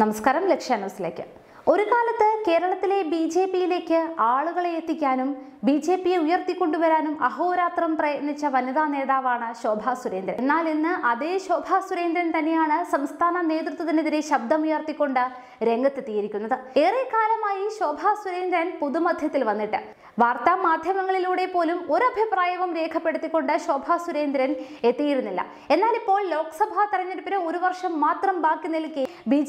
നമസ്കാരം ലക്ഷ്യ ന്യൂസിലേക്ക് ഒരു കാലത്ത് കേരളത്തിലെ ബി ജെ പിയിലേക്ക് ആളുകളെ എത്തിക്കാനും ബി ജെ പിയെ ഉയർത്തിക്കൊണ്ടുവരാനും അഹോരാത്രം പ്രയത്നിച്ച വനിതാ നേതാവാണ് ശോഭാ സുരേന്ദ്രൻ എന്നാൽ ഇന്ന് അതേ ശോഭാ സുരേന്ദ്രൻ തന്നെയാണ് സംസ്ഥാന നേതൃത്വത്തിനെതിരെ ശബ്ദമുയർത്തിക്കൊണ്ട് രംഗത്തെത്തിയിരിക്കുന്നത് ഏറെക്കാലമായി ശോഭാ സുരേന്ദ്രൻ പുതുമധ്യത്തിൽ വന്നിട്ട് വാർത്താ മാധ്യമങ്ങളിലൂടെ പോലും ഒരഭിപ്രായവും രേഖപ്പെടുത്തിക്കൊണ്ട് ശോഭാ സുരേന്ദ്രൻ എത്തിയിരുന്നില്ല എന്നാൽ ഇപ്പോൾ ലോക്സഭാ തെരഞ്ഞെടുപ്പിന് ഒരു വർഷം മാത്രം ബാക്കി നിൽക്കെ ബി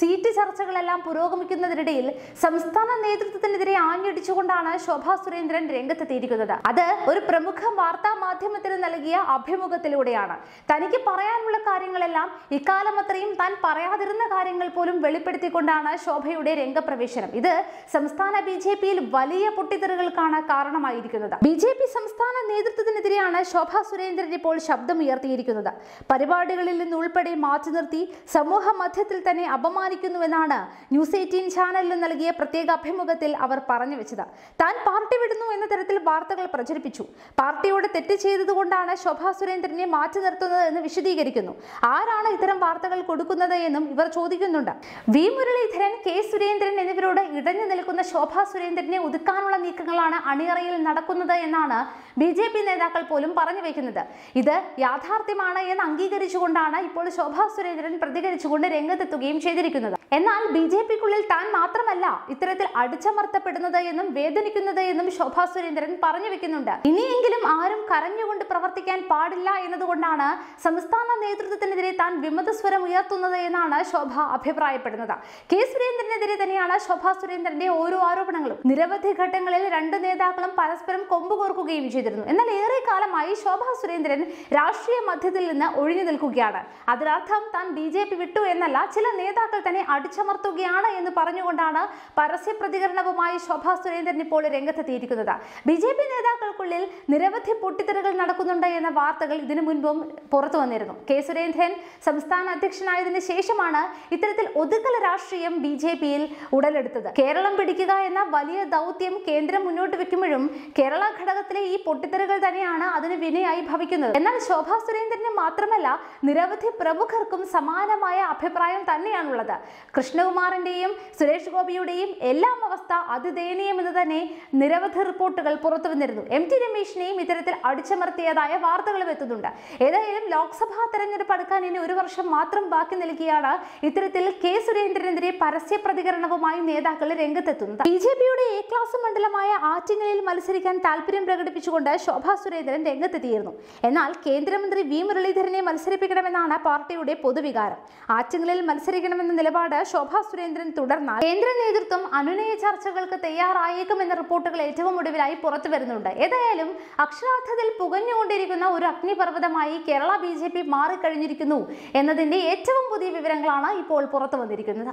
സീറ്റ് ചർച്ചകളെല്ലാം പുരോഗമിച്ചു ശ്രമിക്കുന്നതിനിടയിൽ സംസ്ഥാന നേതൃത്വത്തിനെതിരെ ആഞ്ഞടിച്ചുകൊണ്ടാണ് ശോഭാ സുരേന്ദ്രൻ രംഗത്തെത്തിയിരിക്കുന്നത് അത് ഒരു പ്രമുഖ വാർത്താ മാധ്യമത്തിന് നൽകിയ അഭിമുഖത്തിലൂടെയാണ് തനിക്ക് പറയാനുള്ള കാര്യങ്ങളെല്ലാം ഇക്കാലം അത്രയും താൻ പറയാതിരുന്ന കാര്യങ്ങൾ പോലും വെളിപ്പെടുത്തിക്കൊണ്ടാണ് ശോഭയുടെ രംഗപ്രവേശനം ഇത് സംസ്ഥാന ബി ജെ പിയിൽ വലിയ പൊട്ടിത്തെറികൾക്കാണ് കാരണമായിരിക്കുന്നത് ബി ജെ പി സംസ്ഥാന നേതൃത്വത്തിനെതിരെയാണ് ശോഭാ സുരേന്ദ്രൻ ഇപ്പോൾ ശബ്ദമുയർത്തിയിരിക്കുന്നത് പരിപാടികളിൽ നിന്ന് ഉൾപ്പെടെ മാറ്റി നിർത്തി സമൂഹ മധ്യത്തിൽ തന്നെ അപമാനിക്കുന്നുവെന്നാണ് ന്യൂസ് എയ്റ്റ് എയ്റ്റീൻ ചാനലിന് നൽകിയ പ്രത്യേക അഭിമുഖത്തിൽ അവർ പറഞ്ഞു വെച്ചത് താൻ പാർട്ടി വിടുന്നു എന്ന തരത്തിൽ വാർത്തകൾ പ്രചരിപ്പിച്ചു പാർട്ടിയോട് തെറ്റ് ചെയ്തതുകൊണ്ടാണ് ശോഭാ സുരേന്ദ്രനെ മാറ്റി നിർത്തുന്നത് എന്ന് വിശദീകരിക്കുന്നു ആരാണ് ഇത്തരം വാർത്തകൾ കൊടുക്കുന്നത് എന്നും ഇവർ ചോദിക്കുന്നുണ്ട് വി മുരളീധരൻ കെ സുരേന്ദ്രൻ എന്നിവരോട് ഇടഞ്ഞു നിൽക്കുന്ന ശോഭാ സുരേന്ദ്രനെ ഒതുക്കാനുള്ള നീക്കങ്ങളാണ് അണിയറയിൽ നടക്കുന്നത് എന്നാണ് ബി ജെ പി നേതാക്കൾ പോലും പറഞ്ഞു വെക്കുന്നത് ഇത് യാഥാർത്ഥ്യമാണ് എന്ന് അംഗീകരിച്ചുകൊണ്ടാണ് ഇപ്പോൾ ശോഭാ സുരേന്ദ്രൻ പ്രതികരിച്ചുകൊണ്ട് രംഗത്തെത്തുകയും ചെയ്തിരിക്കുന്നത് എന്നാൽ ബി ജെ പിക്കുള്ളിൽ താൻ മാത്രമല്ല ഇത്തരത്തിൽ അടിച്ചമർത്തപ്പെടുന്നത് എന്നും വേദനിക്കുന്നത് എന്നും ശോഭാ സുരേന്ദ്രൻ പറഞ്ഞു വെക്കുന്നുണ്ട് ഇനിയെങ്കിലും ആരും കരഞ്ഞുകൊണ്ട് പ്രവർത്തിക്കാൻ പാടില്ല എന്നതുകൊണ്ടാണ് സംസ്ഥാന നേതൃത്വത്തിനെതിരെ താൻ വിമത സ്വരം ഉയർത്തുന്നത് എന്നാണ് ശോഭ അഭിപ്രായപ്പെടുന്നത് കെ സുരേന്ദ്രനെതിരെ തന്നെയാണ് ശോഭ സുരേന്ദ്രന്റെ ഓരോ ആരോപണങ്ങളും നിരവധി ഘട്ടങ്ങളിൽ രണ്ട് നേതാക്കളും പരസ്പരം കൊമ്പുകോർക്കുകയും ചെയ്തിരുന്നു എന്നാൽ ഏറെ കാലമായി ശോഭ സുരേന്ദ്രൻ രാഷ്ട്രീയ മധ്യത്തിൽ നിന്ന് ഒഴിഞ്ഞു നിൽക്കുകയാണ് അതിനർത്ഥം താൻ ബി വിട്ടു എന്നല്ല ചില നേതാക്കൾ തന്നെ അടിച്ചമർത്തുകയാണ് എന്ന് പറഞ്ഞുകൊണ്ടാണ് പരസ്യ പ്രതികരണവുമായി ശോഭാ സുരേന്ദ്രൻ ഇപ്പോൾ രംഗത്തെത്തിയിരിക്കുന്നത് ബി ജെ പി നേതാക്കൾക്കുള്ളിൽ നിരവധി പൊട്ടിത്തെറികൾ നടക്കുന്നുണ്ട് എന്ന വാർത്തകൾ ഇതിനു മുൻപും പുറത്തു വന്നിരുന്നു കെ സുരേന്ദ്രൻ സംസ്ഥാന അധ്യക്ഷനായതിനു ശേഷമാണ് ഇത്തരത്തിൽ ഒതുക്കൽ രാഷ്ട്രീയം ബി ജെ പിയിൽ ഉടലെടുത്തത് കേരളം പിടിക്കുക എന്ന വലിയ ദൗത്യം കേന്ദ്രം മുന്നോട്ട് വെക്കുമ്പോഴും കേരള ഘടകത്തിലെ ഈ പൊട്ടിത്തെറികൾ തന്നെയാണ് അതിന് വിനയായി ഭവിക്കുന്നത് എന്നാൽ ശോഭാ സുരേന്ദ്രന് മാത്രമല്ല നിരവധി പ്രമുഖർക്കും സമാനമായ അഭിപ്രായം തന്നെയാണുള്ളത് കൃഷ്ണകുമാറിന്റെയും സുരേഷ് ഗോപിയുടെയും എല്ലാം അവസ്ഥ അതിദയനീയം എന്ന് തന്നെ നിരവധി റിപ്പോർട്ടുകൾ പുറത്തു വന്നിരുന്നു എം ടി രമേശിനെയും ഇത്തരത്തിൽ അടിച്ചമർത്തിയതായ വാർത്തകളും എത്തുന്നുണ്ട് ഏതായാലും ലോക്സഭാ തെരഞ്ഞെടുപ്പ് അടുക്കാൻ ഇനി ഒരു വർഷം മാത്രം ബാക്കി നൽകിയാണ് ഇത്തരത്തിൽ കെ സുരേന്ദ്രനെതിരെ പരസ്യ പ്രതികരണവുമായി നേതാക്കൾ രംഗത്തെത്തുന്നത് ബി ജെ പിയുടെ എ ക്ലാസ് മണ്ഡലമായ ആറ്റിങ്ങലിൽ മത്സരിക്കാൻ താല്പര്യം പ്രകടിപ്പിച്ചുകൊണ്ട് ശോഭാ സുരേന്ദ്രൻ രംഗത്തെത്തിയിരുന്നു എന്നാൽ കേന്ദ്രമന്ത്രി വി മുരളീധരനെ മത്സരിപ്പിക്കണമെന്നാണ് പാർട്ടിയുടെ പൊതുവികാരം ആറ്റിങ്ങലിൽ മത്സരിക്കണമെന്ന നിലപാട് നിലപാട് ശോഭാ സുരേന്ദ്രൻ തുടർന്നാൽ കേന്ദ്ര നേതൃത്വം അനുനയ ചർച്ചകൾക്ക് തയ്യാറായേക്കുമെന്ന റിപ്പോർട്ടുകൾ ഏറ്റവും ഒടുവിലായി പുറത്തു വരുന്നുണ്ട് ഏതായാലും അക്ഷരാർത്ഥത്തിൽ പുകഞ്ഞുകൊണ്ടിരിക്കുന്ന ഒരു അഗ്നിപർവ്വതമായി കേരള ബി മാറിക്കഴിഞ്ഞിരിക്കുന്നു എന്നതിന്റെ ഏറ്റവും പുതിയ വിവരങ്ങളാണ് ഇപ്പോൾ പുറത്തു വന്നിരിക്കുന്നത്